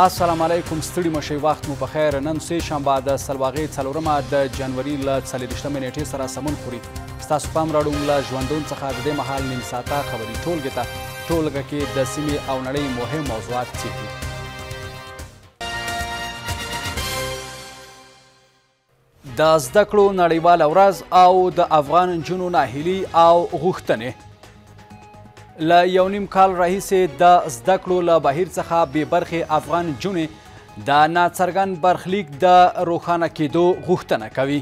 السلام علیکم ستړي مشي وخت مو په خیر نن سه شنبه د سلواغې څلورمه د جنوري ل 14مې نیټې سره سمون خوري ستاسو پام راړوم له ژوندون څخه د دې مهال نیم ساعته خبري ټولګه ته ټولګه کې د سیمې او نړۍ مهم موضوعات څیړي د زده کړو نړیواله ورځ او د افغان جنونو ناهیلي او غوښتنې ل یو نیم کال راهیسې د زده کړو له بهیر څخه بې برخې افغان نجونې د ناڅرګند برخلیک د روښانه کېدو غوښتنه کوي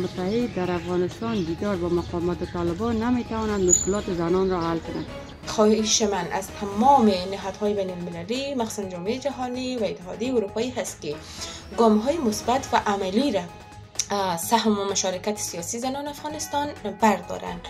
متحد در افغانستان دیدار با مقامات طالبان نمیتوانند مشکلات زنان را حل کنند خواهش من از تمام نهادهای بین المللی مخصوصا جامعه جهانی و اتحادیه اروپایی هست که گام های مثبت و عملی را سهم و مشارکت سیاسی زنان افغانستان بردارند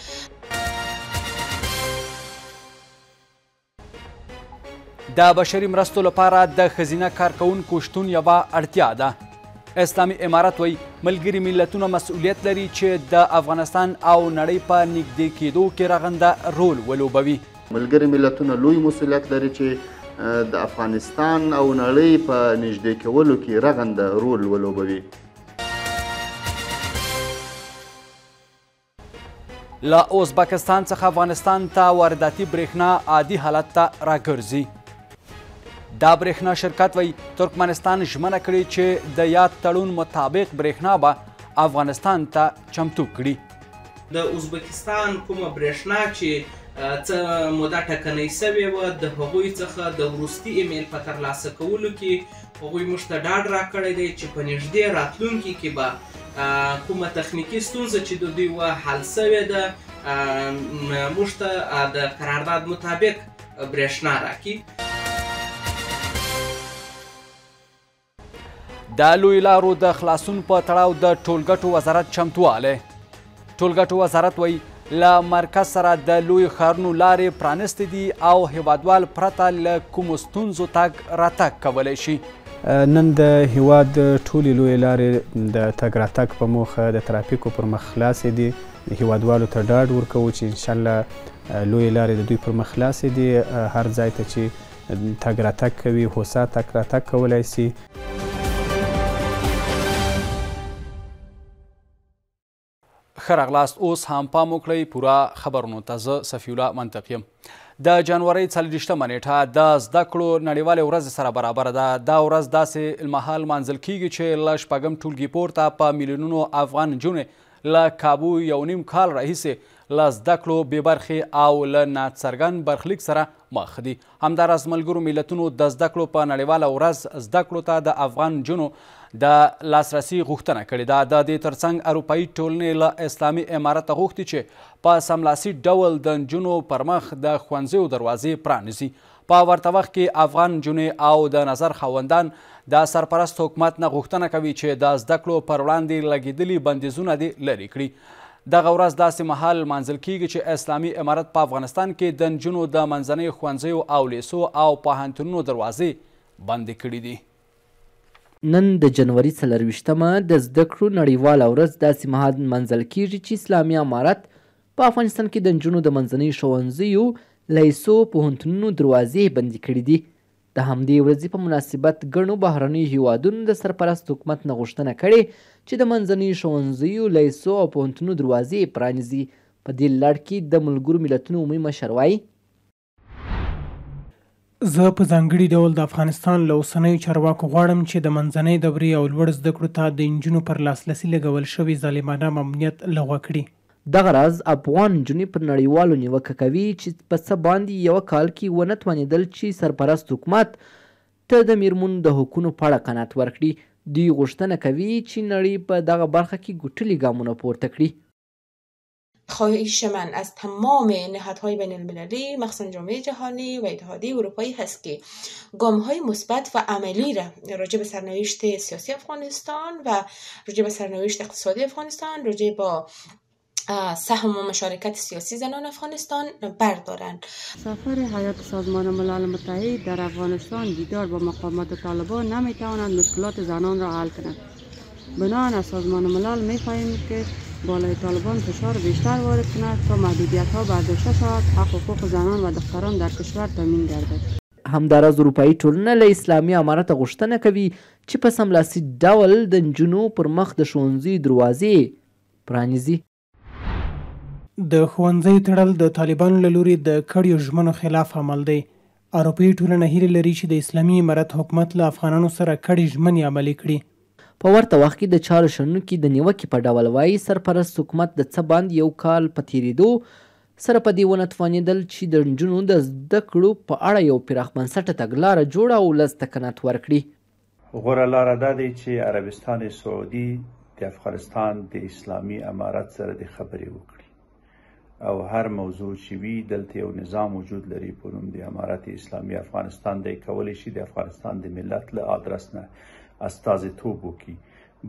د بشري مرستو لپاره د خزینه کارکونکو شتون یوه اړتیا ده اسلامي امارت وایي ملګري ملتونه مسؤلیت لري چې د افغانستان او نړۍ په نږدې کېدو کې رغنده رول ولوبوي ملګري ملتونه لوی مسؤلیت لري چې د افغانستان او نړۍ په نږدې کولو کې رغنده رول ولوبوي له ازبکستان څخه افغانستان ته وارداتي برېښنا عادي حالت ته راګرځي دا برېښنا شرکت وای ترکمنستان ژمنه کړې چې د یاد تړون مطابق برېښنا به افغانستان ته چمتو کړي د ازبکستان کومه برېښنا چې څه موده ټکنۍ سوې وه د هغوی څخه د وروستي ایمیل په ترلاسه کولو کې هغوی موږ ته ډاډ راکړی دی چې په نږدې راتلونکي کې به کومه تخنیکي ستونزه چې د دوی وه حل سوې ده موږ ته د قرارداد مطابق برېښنا راکړي د لوی لارو د خلاصون په تړاو د ټولګټو وزارت چمتوالی ټولګټو وزارت وایي له مرکز سره د لوی ښارونو لارې پرانستې دي او هیوادوال پرته له کومو ستونزو تګ راتګ کولی شي نن د هیواد ټولې لویې لارې د تګ راتګ په موخه د ترافیکو پر مخ خلاصې دي هیوادوالو ته ډاډ ورکوو چې انشاءالله لویې لارې د دوی پر مخ خلاصې دي هر ځای ته چې تګ راتګ کوي هوسا تګ راتګ کولی سي خرغلاست اوس هم پام وکړئ پورا خبرونو ته زه صفی الله منطقی یم د جنوري څلېشتمه نیټه د زده کړو نړیوالې ورځې سره برابره ده دا ورځ داسې المهال مانځل کیږي چې له شپږم ټولګي پورته په میلیونونو افغان نجونې له کابو یو نیم کال راهیسې له زده کړو بې برخې او له ناڅرګند برخلیک سره مخ دي همداراز ملګرو ملتونو د زده کړو په نړیواله ورځ زده کړو ته د افغان نجونو د لاسرسي غوښتنه کړې ده د دې ترڅنګ اروپایي ټولنې له اسلامي امارته غوښتي چې په سملاسي ډول د نجونو پر مخ د ښوونځیو دروازې پرانیزي په ورته وخت کې افغان نجونې او د نظر خاوندان د سرپرست حکومت نه غوښتنه کوي چې د زده کړو پر وړاندې لګېدلي بندیزونه دې لرې کړي دغه ورځ داسې مهال لمانځل کیږي چې اسلامي امارت په افغانستان کې د نجونو د منځنیو ښوونځیو او لیسو او پوهنتونونو دروازې بندې کړي دي نن د جنوري څلرویشتمه د زده کړو نړیواله ورځ داسې مهال لمانځل کیږي چې اسلامي امارت په افغانستان کې د نجونو د منځنیو ښوونځیو لیسو پوهنتونونو دروازې بندې کړي دي د همدې ورځې په مناسبت ګڼو بهرنیو هیوادونو د سرپرست حکومت نه غوښتنه کړې چې د منځنیو ښوونځیو لیسو او پوهنتونو دروازې پرانیزي په دې لړ کې د ملګرو ملتونو عمومي مشر وایي زه په ځانګړي ډول د افغانستان له اوسنیو چارواکو غواړم چې د منځنۍ دورې او لوړ زده کړو ته د نجونو پر لاسرسي لګول شوي ظالمانه ممنیت لغوه کړي دغه راز افغان نجونې پر نړیوالو نیوکه کوي چې په څه باندې یوه کال کې ونه توانېدل چې سرپرست حکومت ته د میرمنو د حقونو په اړه قناعت ورکړي دوی غوښتنه کوي چې نړۍ په دغه برخه کې ګټلي ګامونه پورته کړي خواهش من از تمام نهادهای بین المللی مخصوصا جامعه جهانی و اتحادیه اروپایی هست که گام های مثبت و عملی را راجع به سرنوشت سیاسی افغانستان و راجع به سرنوشت اقتصادی افغانستان راجع با سهم و مشارکت سیاسی زنان افغانستان بردارند سفر هیئت سازمان ملل متحد در افغانستان دیدار با مقامات طالبان نمیتواند مشکلات زنان را حل کند بنابراین از سازمان ملل میخواهیم که بالای طالبان فشار بیشتر وارد کند تا محدودیت ها برداشته شود حق حقوق زنان و دختران در کشور تامین گردد همداراز اروپایي ټولنه له اسلامي امارت غوښتنه کوي چې په سملاسي ډول د نجونو پر مخ د ښوونځي دروازې پرانیزي د ښوونځي تړل د طالبانو له لوري د کړیو ژمنو خلاف عمل دی اروپایي ټولنه هیله لري چې د اسلامي امارت حکومت له افغانانو سره کړې ژمنې عملي کړي په ورته وخت کې د چارو شنونکو کې د نیوکې په ډول وایي سرپرست حکومت د څه باندې یو کال په تیریدو سره په دې ونه توانېدل چې د نجونو د زده کړو په اړه یو پراخ بنسټه تګلاره جوړه او لس تکنات ورکړي غوره لاره دا دی چې عربستان سعودي د افغانستان د اسلامي امارت سره د خبرې وکړي او هر موضوع چې وي دلته یو نظام وجود لري په نوم د امارت اسلامي افغانستان د کولی شي د افغانستان د ملت له آدرس نه استازیتوب وکړي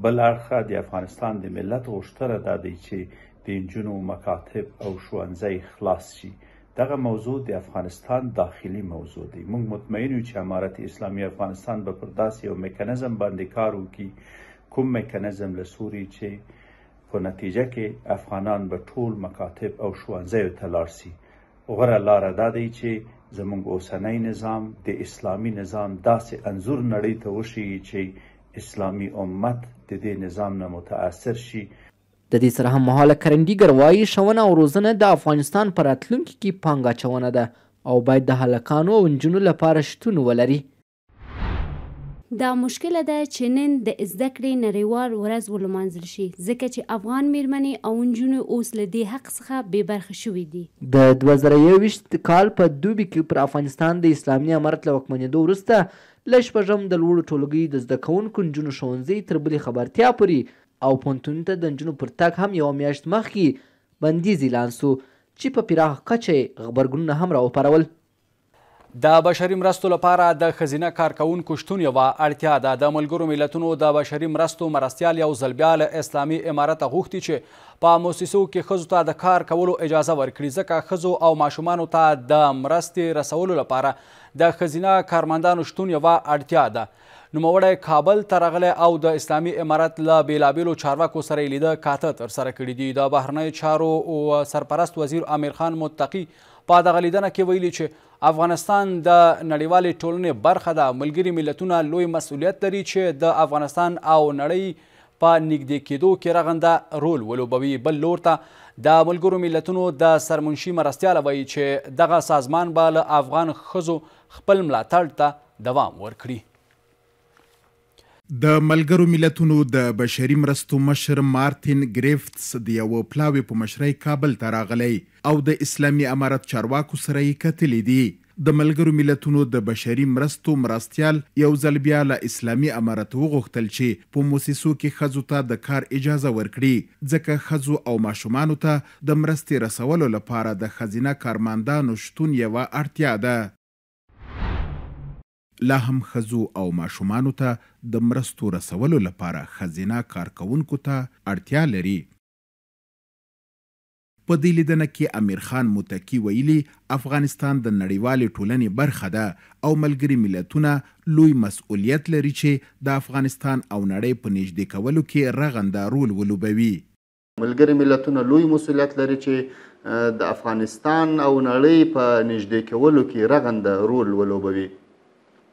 بل اړخه د افغانستان د ملت غوښتنه ده چې د نجونو مکاتب او ښوونځي خلاص شي دغه موضوع د افغانستان داخلي موضوع دی موږ مطمئن یو چې امارت اسلامي افغانستان به پر داسې یو میکانیزم باندې کار وکړي کوم میکانیزم له سوري چې په نتیجه کې افغانان به ټول مکاتب او ښوونځیو ته لاړ سي غوره لاره دا دی چې زموږ اوسنی نظام د اسلامی نظام داسې انظور نړۍ ته وښیي چې اسلامی امت د دې نظام نه متاثر شي د دې سره هم مهاله کرنګیګر وایي ښوونه او روزنه د افغانستان په راتلونکي کې پانګه اچونه ده او باید د هلکانو او نجونو لپاره شتون ولري دا مشکله ده چې نن د زده کړې نړیوال ورځ ولمانځل شي ځکه چې افغان میرمنې او نجونې اوس له دې حق څخه بې برخې شوې دي د 2021 کال په دوبي کې پر افغانستان د اسلامي امارت له واکمنېدو وروسته لږ شپږم د لوړو ټولګي د زده کوونکو نجونو ښوونځي تر بلې خبرتیا پورې او پوهنتون ته د نجونو پر تګ هم یوه میاشت مخکې بندیز اعلان سو چې په پراخه کچه یې غبرګونونه هم راوپارول د بشري مرستو لپاره د خزینه کارکونکو شتون یوه اړتیا ده د ملګرو ملتونو د بشري مرستو مرستیال یو ځل بیا له اسلامي امارته غوښتي چې په موسسو کې ښځو ته د کار کولو اجازه ورکړي ځکه ښځو او ماشومانو ته د مرستې رسولو لپاره د خزینه کارمندانو شتون یوه اړتیا ده نوموړی کابل ته راغلی او د اسلامي امارت له بېلابېلو چارواکو سره یې لیده کاته ترسره کړي دي د بهرنیو چارو سرپرست وزیر امیر خان متقي په دغه لیدنه کې ویلي چې افغانستان د نړیوالې ټولنې برخه ده ملګري ملتونه لوی مسؤلیت لري چې د افغانستان او نړۍ په نږدې کېدو کې رغنده رول ولوبوي بل لور ته د ملګرو ملتونو د سرمنشي مرستیاله وایي چې دغه سازمان به له افغان ښځو خپل ملاتړ ته دوام ورکړي د ملګرو ملتونو د بشري مرستو مشر مارتین ګریفتس د یو پلاوي په مشرۍ کابل ته راغلی او د اسلامي امارت چارواکو سره یې کتلی دی د ملګرو ملتونو د بشري مرستو مرستيال یو ځل بیا له اسلامي امارت وغوښتل چې په موسسو کې خزو ته د کار اجازه ورکړي ځکه خزو او ماشومان ته د مرستې رسولو لپاره د خزینه کارمندانو شتون یوه اړتیا ده لا هم ښځو او ماشومانو ته د مرستو رسولو لپاره ښځینه کارکوونکو ته اړتیا لري په دې لیدنه کې امیر خان متقي ویلي افغانستان د نړیوالې ټولنې برخه ده او ملګري ملتونه لوی مسؤلیت لري چې د افغانستان او نړۍ په نږدې کولو کې رغنده رول ولوبوي ملګري ملتونه لوی مسؤلیت لري چې د افغانستان او نړۍ په نږدې کولو کې رغنده رول ولوبوي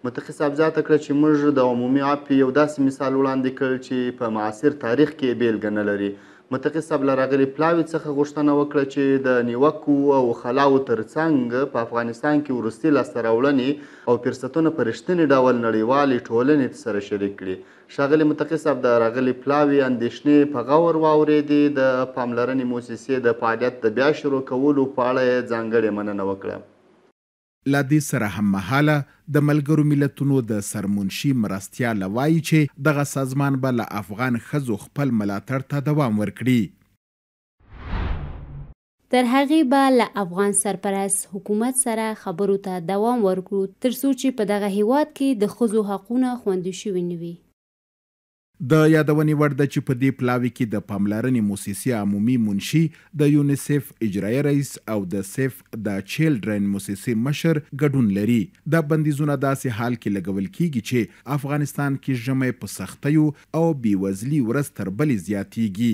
متقي صاحب زیاته کړه چې موږ د عمومي عفې یو داسې مثال وړاندې کړ چې په معاصر تاریخ کې بیلګه نه لري متقي صاحب له راغلي پلاوي څخه غوښتنه وکړه چې د نیوکو او خلاو ترڅنګ په افغانستان کې وروستي لاسته راوړنې او فرصتونه په رښتینې ډول نړیوالې ټولنې سره شریک کړي ښاغلي متقي صاحب د راغلي پلاوي اندېښنې په غور واورېدې د پاملرنې موسسې د فعالیت د بیا شروع کولو په اړه یې ځانګړې مننه وکړه لا دې سره هممهاله د ملګرو ملتونو د سرمنشي مرستیال وایي چې دغه سازمان به له افغان خزو خپل ملاتړ ته دوام ورکړي تر هغې به له افغان سرپرست حکومت سره خبرو ته دوام ورکړو تر څو چې په دغه هیواد کې د خزو حقونه خوندي شوي نه وي د یادونې وړ ده چې په دې پلاوي کې د پاملرنې موسسې عمومي منشي د یونیسف اجرایي رئیس او د سیف د چیلډرن موسسې مشر ګډون لري دا بندیزونه داسې حال کې لګول کیږي چې افغانستان کې ژمی په سختیو او بیوزلي ورځ تر بلې زیاتیږي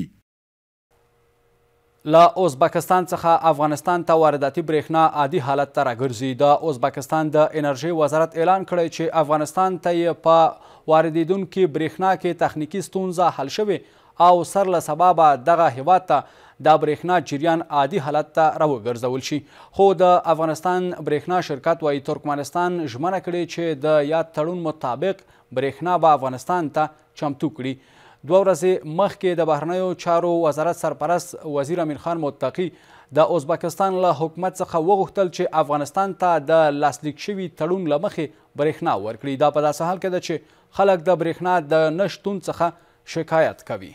له ازبکستان څخه افغانستان ته وارداتي برېښنا عادي حالت ته راګرځي د ازبکستان د انرژي وزارت اعلان کړی چې افغانستان ته یې په واردېدونکي برېښنا کې تخنیکي ستونزه حل شوې او سر له سبا به دغه هیواد ته د برېښنا جریان عادي حالت ته راوګرځول شي خو د افغانستان برېښنا شرکت وایي ترکمنستان ژمنه کړې چې د یاد تړون مطابق برېښنا به افغانستان ته چمتو کړي دوه ورځې مخکې د بهرنیو چارو وزارت سرپرست وزیر امین خان متقی د ازبکستان له حکومت څخه وغوښتل چې افغانستان ته د لاسلیک شوي تړون له مخې برېښنا ورکړي دا په داسې حال کې ده چې خلک د برېښنا د نشتون څخه شکایت کوي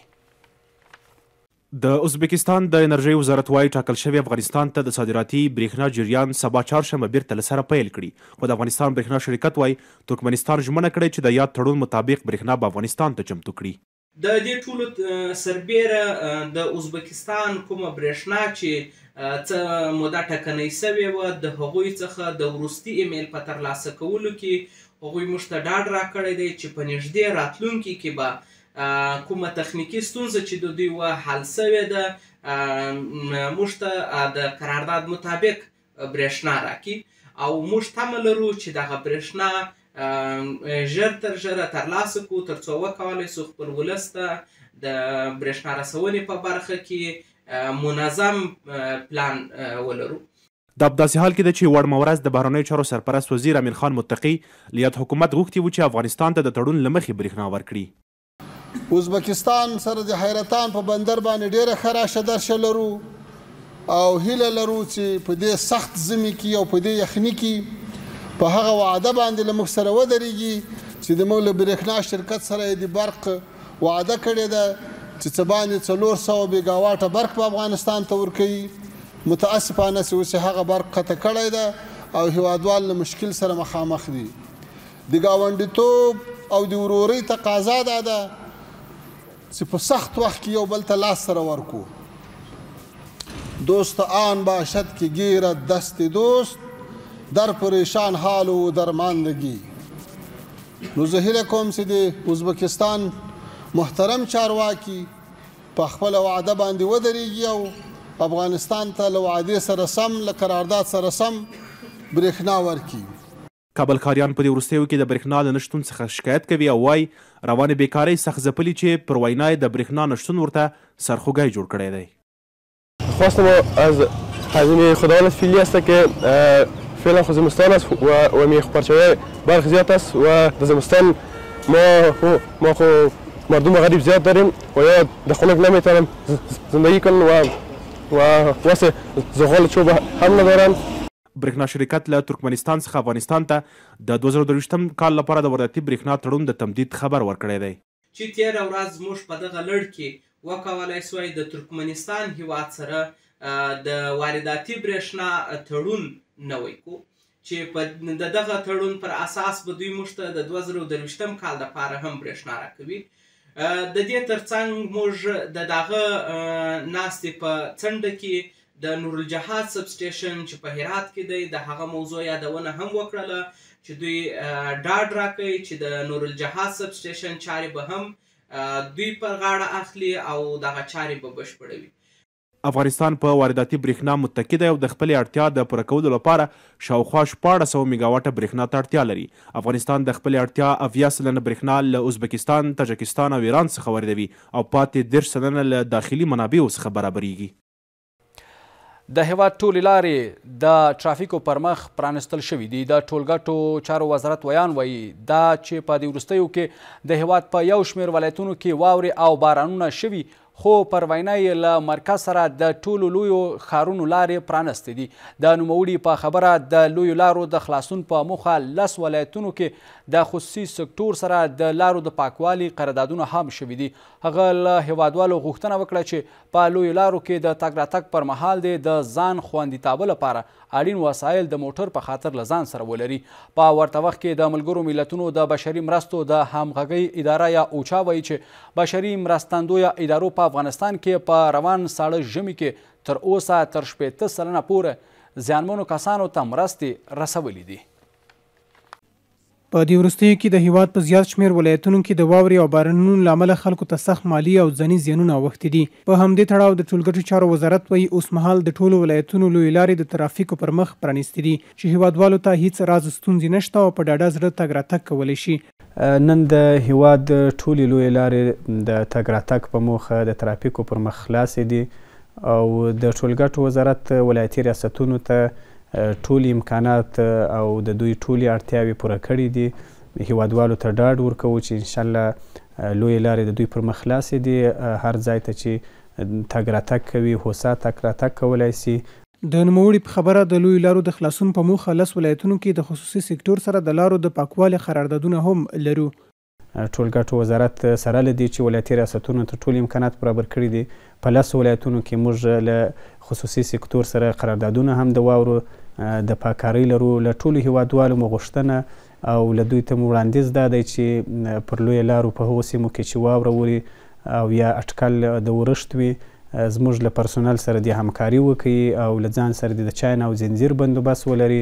د ازبکستان د انرژي وزارت وايي ټاکل شوی افغانستان ته د صادراتي برېښنا جریان سبا چهارشنبه بیرته له سره پیل کړي خو د افغانستان برېښنا شرکت وايي ترکمنستان ژمنه کړې چې د یاد تړون مطابق برېښنا به افغانستان ته چمتو کړي د دې ټولو سربیره د ازبکستان کومه برېښنا چې څه موده ټکنۍ سوې وه د هغوی څخه د وروستي ایمیل په ترلاسه کولو کې هغوی موږ ته ډاډ راکړی دی چې په نږدې راتلونکي کې به کومه تخنیکی ستونزه چې د دوی وه حل سوې ده موږ ته د قرارداد مطابق برېښنا راکړي او موږ تمه لرو چې دغه برېښنا ژر تر ژره ترلاسه کړو تر څو وکولی سو خپل ولس ته د برېښنا رسونې په برخه کې منظم پلان ولرو دا په داسې حال کې ده چې وړ مورز د بهرنیو چارو سرپرست وزیر امین خان متقي لیت حکومت غوښتي و چې افغانستان ته د تړون لمخې برېښنا ورکړي ازبکستان سره د حیرتان په بندر باندې ډېره ښه راشه درشه لرو او هیله لرو چې په دې سخت ژمي کې او په دې یخني کې په هغه وعده باندې لمخ سره ودرېږي چې د موږ له برېښنا شرکت سره د برق وعده کړې ده چې څه باندې څلور سوه بیګاواټه برق په افغانستان ته ورکوي متاسفانه چې اوس هغه برق قطع کړی ده او هیوادوال له مشکل سره مخامخ دي د ګاونډیتوب او د ورورۍ تقاضا دا ده چې په سخت وخت کې یو بل ته لاس سره ورکو دوست آن باشد که گیرد دست دوست در پریشان حال و درماندگی نو زه هیله کوم چې د ازبکستان محترم چارواکي په خپل وعده باندې ودرېږي او افغانستان ته له وعدې سره سم له قرارداد سره سم برېښنا ورکړي کابل کاریان په دې وروستیو کې د برېښنا د نشتون څخه شکایت کوي او وایي روانه بیکاری سخت ځپلي چې پر وینا د برېښنا نشتون ورته سرخوږی جوړ کړی دی خواستم از هزینه خداوند فیلی است که فعلا خو زمستان است و, و میخپرچه برخ زیاد است و در زمستان ما خو ما خو مردم غریب زیاد داریم و یا در خنک نمیتونم زندگی کنن و و واسه زغال چوب هم ندارن برېښنا شرکت له ترکمنستان څخه افغانستان ته د 2023م کال لپاره د ورته برېښنا تړون د تمدید خبر ورکړی دی چې تیر ورځ موږ په دغه لړ کې وکولای شوای د ترکمنستان هیواد سره د وارداتي برېښنا تړون نه وای کو چې په د دغه تړون پر اساس به دوی موږ ته د 2023م کال لپاره هم برېښنا راکوي د دې ترڅنګ موږ د دغه ناستې په څنډه کې د نور الجهاد سب سټیشن چې په هرات کې دی د هغه موضوع یادونه هم وکړله چې دوی ډاډ راکړي چې د نور الجهاد سب سټیشن چارې به هم دوی پر غاړه اخلي او دغه چارې به بشپړوي افغانستان په وارداتي برېښنا متکی دی او د خپلې اړتیا د پوره کولو لپاره شاوخوا شپاړس سوه میګاواټه برېښنا ته اړتیا لري افغانستان د خپلې اړتیا اویا سلنه برېښنا له ازبکستان تاجکستان او ایران څخه واردوي او پاتې دېرش سلنه له داخلي منابعو څخه برابریږي د هیواد ټولې لارې د ترافیکو پر مخ پرانستل شوې دي د ټولګټو چارو وزارت ویان وایي دا چې په دې وروستیو کې د هیواد په یو شمیر ولایتونو کې واورې او بارانونه شوي خو پر وینا یې له مرکز سره د ټولو لویو ښارونو لارې پرانستې دي د نوموړي په خبره د لویو لارو د خلاصون په موخه لس ولایتونو کې د خصوصي سکتور سره د لارو د پاکوالي قراردادونه هم شوي دي هغه له هیوادوالو غوښتنه وکړه چې په لویو لارو کې د تګ راتګ پر مهال دې د ځان خوندیتابه لپاره اړین وسایل د موټر په خاطر له ځان سره ولري په ورته وخت کې د ملګرو ملتونو د بشري مرستو د همغږۍ اداره یا اوچا وایي چې بشري مرستندویه ادارو په افغانستان کې په روان ساړه ژمي کې تر اوسه تر شپېته سلنه پورې زیانمنو کسانو ته مرستې رسولې دي په دې وروستیو کې د هیواد په زیات شمیر ولایتونو کې د واورې او بارانونو لامل خلکو ته سخت مالی او ځنی زیانونه اوښتي دي په همدې تړاو د ټولګټو چارو وزارت وایي اوسمهال د ټولو ولایتونو لوی لارې د ترافیکو پر مخ پرانیستې دي چې هیوادوالو ته هیڅ راز ستونزې نشته او په ډاډه زړه تګ راتګ کولی شي نن د هیواد ټولې لوی لارې د تګ راتګ په موخه د ترافیکو پر مخ خلاصې دي او د ټولګټو وزارت ولایتي ریاستونو ته ټول امکانات او د دوی ټولې اړتیاوې پوره کړې دي هیوادوالو ته ډاډ ورکوو چې انشاءالله لویې لارې د دوی پر مخ خلاصې دي هر ځای ته چې تګ راتګ کوي هوسا تګ راتګ کولی سي د نوموړي په خبره د لویو لارو د خلاصون په موخه لس ولایتونو کې د خصوصي سکتور سره د لارو د پاکوالي قراردادونه هم لرو ټولګټو وزارت سره لدی چې ولایتي ریاستونو ته ټول امکانات برابر کړي دي په لس ولایتونو کې موږ له خصوصي سکتور سره قراردادونه هم د واورو د پاکارۍ لرو له ټولو هیوادوالو مو غوښتنه او له دوی ته مو وړاندیز دا دی چې پر لویو لارو په هغو سیمو کې چې واوره اوري او یا اټکل د ورښت وي زموږ له پرسونل سره د همکاري وکړي او له ځان سره د چاینا او زنجیر بندوبست ولري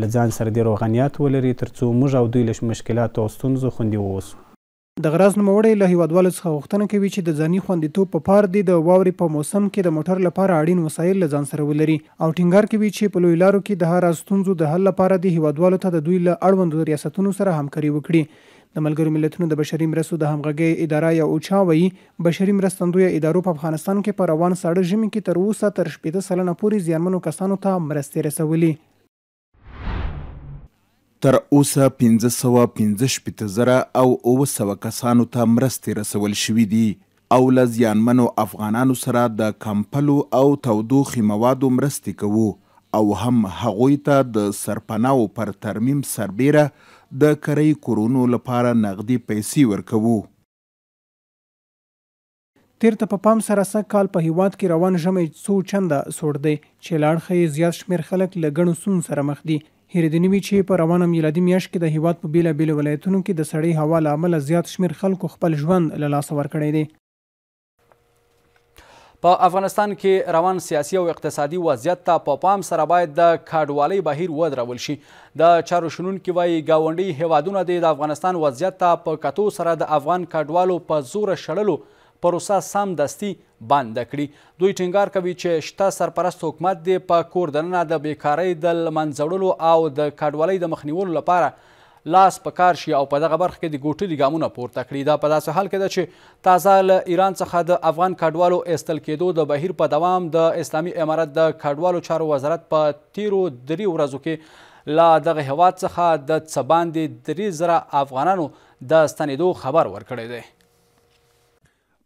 له ځان سره د روغنیات ولري ترڅو موږ او دوی له مشکلاتو او ستونزو خوندي واوسو د غراز نوموړی له هیوادوالو څخه غوښتنه کوي چې د ځاني خوندیتوب په پار دي د واورې په موسم کې د موټر لپاره اړین وسایل له ځان سره ولري او ټینګار کوي چې په لوی لارو کې د هر ستونزو د حل لپاره د هیوادوالو ته د دوی له اړوندو ریاستونو سره همکاري وکړي د ملګرو ملتونو د بشري مرستو د همغږۍ اداره یا اوچا وایي بشري مرستندویه ادارو په افغانستان کې په روان ساړه ژمي کې تر اوسه تر شپېته سلنه پورې زیانمنو کسانو ته مرستې رسولي تر اوسه پنځه سوه پنځه شپېته زره او اوه سوه کسانو ته مرستې رسول شوي دي او له زیانمنو افغانانو سره د کمپلو او تودوخې موادو مرستې کوو او هم هغوی ته د سرپناو پر ترمیم سربیره د کرۍ کورونو لپاره نغدي پیسې ورکوو تیر ته په پا پام سره سږ کال په هیواد کې روان ژمی څو چنده سوړ دی چې لاړ زیات شمیر خلک له ګڼو سون سره مخ دي هریدنیوي چې په روانه میلادي میاشت کې د هیواد په بیلا بیل ولایتونو کې د سړې هوا له امله زیات شمیر خلکو خپل ژوند له لاسه ورکړی دی په افغانستان کې روان سیاسي او اقتصادي وضعیت ته په پا پام سره باید د کډوالۍ بهیر ودرول شي د چارو شنونکي وایي ګاونډي هیوادونه د افغانستان وضعیت ته په کتو سره د افغان کډوالو په زوره شړلو پروسه سم دستی بند کړي دوی ټینګار کوي چې شته سرپرست حکومت دی په کور دننه د بیکاری د لمنځړلو او د کډوالۍ د مخنیولو لپاره لاس په کار شي او په دغه برخه کې د ګوټلي ګامونه پورته کړي دا په داسې حال کې ده چې تازه له ایران څخه د افغان کډوالو ایستل کېدو د بهیر په دوام د اسلامي امارت د کډوالو چارو وزارت په تیرو درې ورځو کې لا دغه هیواد څخه د څه باندې درې زره افغانانو د ستنېدو خبر ورکړی دی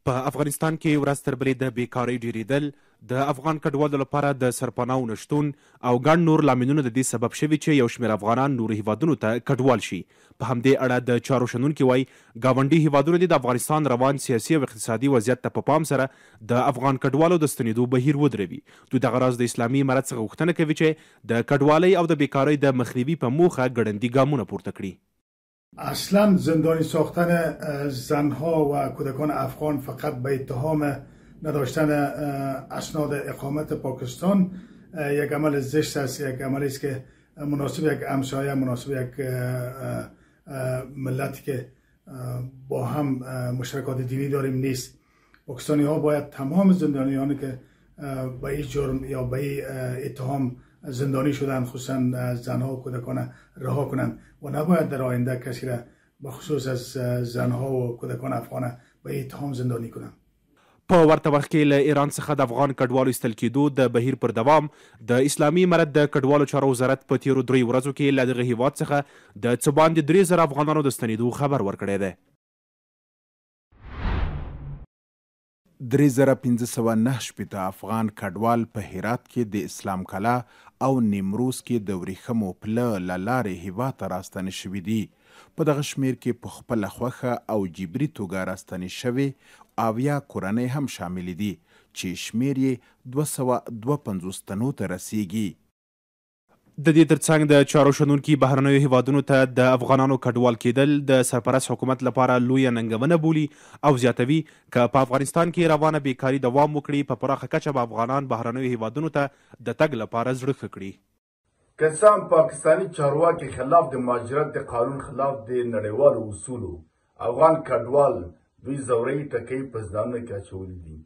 په افغانستان کې ورځ تر بلې د بیکارۍ ډېرېدل د افغان کډوالو لپاره د سرپناهو نشتون او ګڼ نور لاملونه د دې سبب شوي چې یو شمېر افغانان نورو هیوادونو ته کډوال شي په همدې اړه د چارو شنونکي وایي ګاونډي هیوادونو د افغانستان روان سیاسي او اقتصادي وضعیت ته په پام سره د افغان کډوالو د ستنېدو بهیر ودروي دوی دغه راز د اسلامي امارت څخه غوښتنه کوي چې د کډوالۍ او د بیکارۍ د مخنیوي په موخه ګړندي ګامونه پورته کړي اصلا زندانی ساختن زنها و کودکان افغان فقط به اتهام نداشتن اسناد اقامت پاکستان یک عمل زشت است یک عملی است که مناسب یک امسایه، مناسب یک ملتی که با هم مشترکات دینی داریم نیست پاکستانی ها باید تمام زندانیانی که به این جرم یا به این اتهام زندانی شدن خصوصا از زنها و کودکان رها کنند و نباید در آینده کسی را به خصوص از زنها و کودکان افغان به اتهام زندانی کنند په ورته وخت کې له ایران څخه د افغان کډوالو ایستل کېدو د بهیر پر دوام د اسلامي امارت د کډوالو چارو وزارت په تیرو درې ورځو کې له دغه هیواد څخه د څه باندې درې زره افغانانو د ستنېدو خبر ورکړی دی درې زره پنځه سوه نهه شپېته افغان کډوال په هرات کې د اسلام کلا او نیمروز کې د ورېښمو پله له لارې هېواد ته راستنه شوي دي په دغه شمیر کې په خپله خوښه او جبري توګه راستنې شوې اویا کورنۍ هم شاملې دي چې شمیر یې دوه سوه دوه پنځوس تنو ته رسیږي د دې ترڅنګ د چارو شنونکي بهرنیو هیوادونو ته د افغانانو کډوال کېدل د سرپرست حکومت لپاره لویه ننګونه بولي او زیاتوي که په افغانستان کې روانه بیکاری دوام وکړي په پراخه کچه به افغانان بهرنیو هیوادونو ته د تګ لپاره زړه ښه کړي که سم پاکستانی چارواکي خلاف د مهاجرت د قانون خلاف د نړیوالو اصولو افغان کډوال دوی زوري ټکي په ځدانونه کې اچولي دي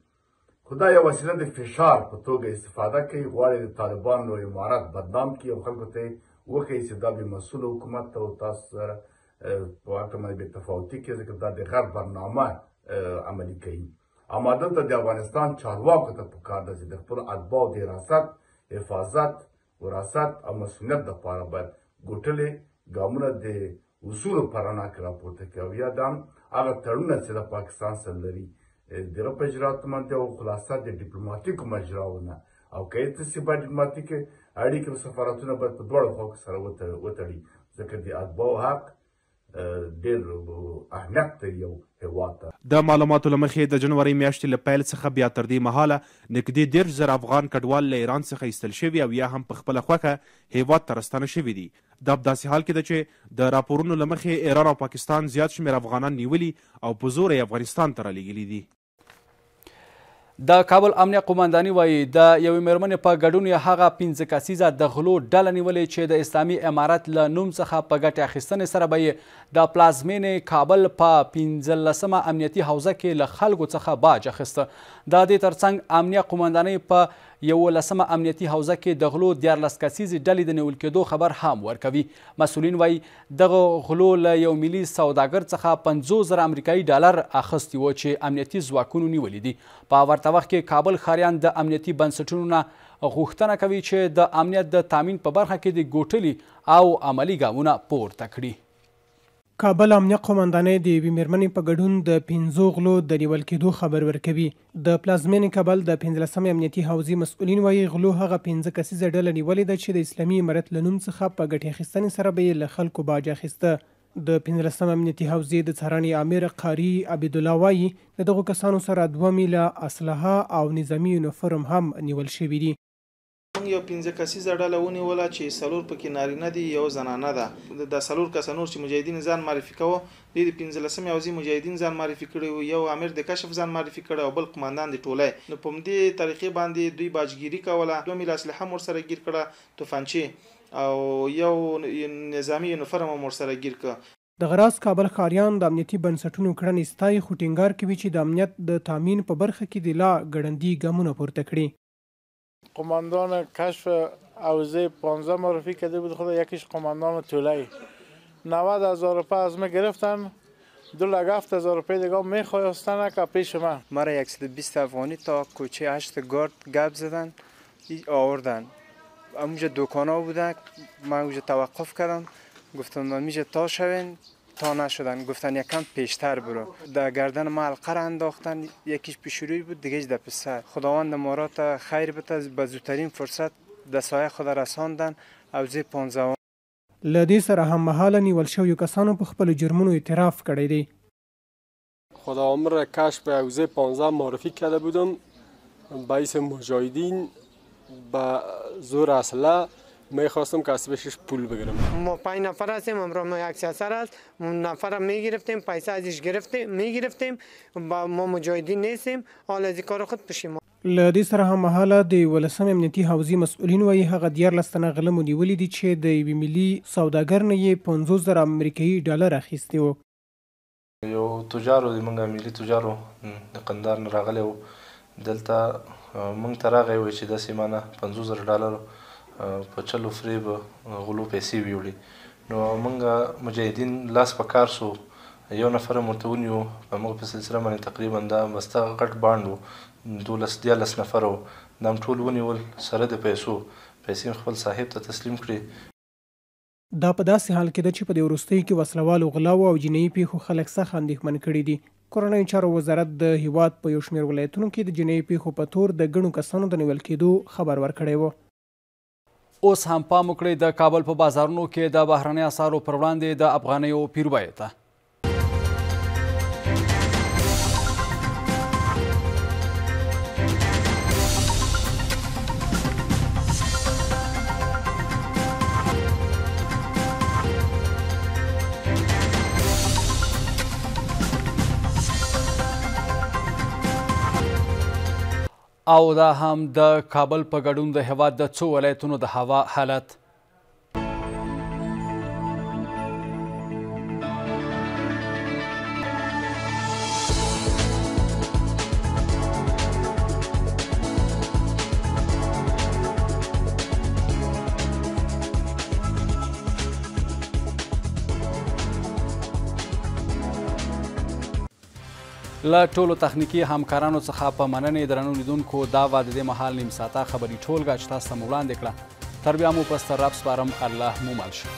خو دا یو وسیله د فشار په توګه استفاده کوي غواړي د طالبانو امارات بدنام کړي او خلکو ته وښیي چې دا بې مسؤله حکومت ته او تاسو سره په هغه باندې بې تفاوتي کوي ځکه دا د غرب برنامه عملي کوي اماده ته د افغانستان چارواکو ته پکار ده چې د خپل اتباعو د حراست حفاظت وراثت او مسؤلیت دپاره باید ګوټلې ګامونه د اصولو په رڼا کې راپورته کوي یا دا هغه تړونه چې د پاکستان سره لري Avrupa e, icraatından de o خلاصه د ډیپلوماټیکو مجراو نه او که ته سبا ډیپلوماټیک اړیکې سفارتونه به په دوه خو سره وتړي ځکه د اتباع حق ډېر اهمیت لري یو هیواد د معلوماتو له مخې د جنوري میاشتې له پیل څخه بیا تر دې مهاله نږدې ډېر زر افغان کډوال له ایران څخه ایستل شوي او یا هم په خپله خوښه هیواد ته راستانه شوي دي دا په داسې حال کې ده چې د راپورونو له مخې ایران او پاکستان زیات شمېر افغانان نیولي او په زور یې افغانستان ته رالیږلي دي د کابل امنیه قومنداني وایي د یوې مېرمنې په ګډون یې هغه پنځه کسیزه د غلو ډله نیولې چې د اسلامي امارت له نوم څخه په ګټې اخیستنې سره به یې د پلازمینې کابل په پنځلسمه امنیتي حوزه کې له خلکو څخه باج اخیسته د دې ترڅنګ امنیه قومندانۍ په یولسمه امنیتي حوزه کې د غلو دیارلس کسیزې ډلې د نیول کېدو خبر هم ورکوي مسؤلین وایي دغه غلو له یو ملي سوداګر څخه پنځوس زره امریکایي ډالر اخیستی و چې امنیتي ځواکونو نیولي دي په ورته وخت کې کابل ښاریان د امنیتي بنسټونو نه غوښتنه کوي چې د امنیت د تامین په برخه کې د ګوټلي او عملی ګامونه پورته کړي کابل امنیه قومندانۍ د یوې میرمنې په ګډون د پنځو غلو د نیول کېدو خبر ورکوي د پلازمینې کابل د پنځلسمې امنیتي حوزې مسؤلین وایي غلو هغه پنځه کسیزه ډله نیولې ده چې د اسلامي امارت له نوم څخه په ګټې اخیستنې سره به یې له خلکو باج اخیسته د پنځلسمې امنیتي حوزې د څارنې امیر قاری عبیدالله وایي د دغو کسانو سره دوه میله اسلحه او نظامي یونیفرم هم نیول شوي دي موږ یو پنځه کسیزه ډله ونیوله چې څلور پکې نارینه دي یو زنانه ده د څلور کسانو چې مجاهدین ځان معرفي کوو د دې پنځلسمې اوزي مجاهدین ځان معرفي کړي وو یو امیر د کشف ځان معرفي کړي او بل قماندان د ټولې نو په دې طریقې باندې دوی باجګيري کوله دوه میل اسلحه مور سره گیر کړه توفانچی او یو نظامی یونیفرم مور سره گیر کړه د غراس کابل خاریان د امنیتي بنسټونو کړنې ستای خوټینګار کوي چې د امنیت د تامین په برخه کې د لا ګړندی ګامونه پورته کړي قماندان کشف اوزه 15 معرفی کرده بود خدا یکیش قماندان طوله 90 هزار روپه از ما گرفتن دو لگ هفت هزار روپه دیگه میخواستن که پیش من مرا 120 افغانی تا کوچه 8 گارد گب زدن آوردن اونجا دکان ها بودن من اونجا توقف کردم گفتم من میشه تا شوین تا نشدن گفتن یکم پیشتر برو در گردن ما القر انداختن یکیش پیشروی بود دیگه در پسر خداوند ما را خیر بته به زودترین فرصت د سایه خود رساندن او زی 15 لدی سره هم مهاله نیول شویو کسانو په خپل جرمونو اعتراف کړی دی خدا عمر کشف به حوزه 15 معرفی کرده بودم بایس مجاهدین به زور اصله من خواستم که بهش پول بگیرم ما پنج نفر هستیم امرو ما یک سیاستر است نفر می گرفتیم پیسه ازش گرفتیم می گرفتیم با ما مجاهدین نیستیم حال از کار خود پشیمان ل دې سره هم حاله د ولسم امنیتي حوزې مسؤلین وایي هغه دیار لستنه غلم نیولې دي چې د یوې ملي سوداګر نه یې 50000 امریکایي ډالر اخیستی وو یو تجارو د منګه ملي تجارو د قندار نه راغلی وو دلته مونږ ته راغی وای چې د سیمانه 50000 ډالر په چلو فریب غلو پیسې ویوړي نو موږ مجاهدین لاس په کار شو یو نفر مرته ونیو په موږ په سلسله باندې تقریبا دا مسته غټ باند وو دولس دیالس نفر وو دا ټول ونیول سره د پیسو پیسې خپل صاحب ته تسلیم کړي دا په داسې حال کې ده چې په دې وروستیو کې وسلوالو غلاو او جنایي پیښو خلک سخت اندېښمن کړي دي کورنیو چارو وزارت د هیواد په یو شمېر ولایتونو کې د جنایي پیښو په تور د ګڼو کسانو د نیول کېدو خبر ورکړی و اوس هم پام وکړئ د کابل په بازارونو کې د بهرنۍ اسعارو پر وړاندې د افغانیو پیروي ته او دا هم د کابل په ګډون د هیواد د څو ولایتونو د هوا حالت له ټولو تخنیکی همکارانو څخه په مننې درنو لیدونکو دا واده د مهال نیم ساعته خبري ټولګه چې تاسو ته وړاندې کړه تربیه مو په ستر رب سپارم الله مو مل شي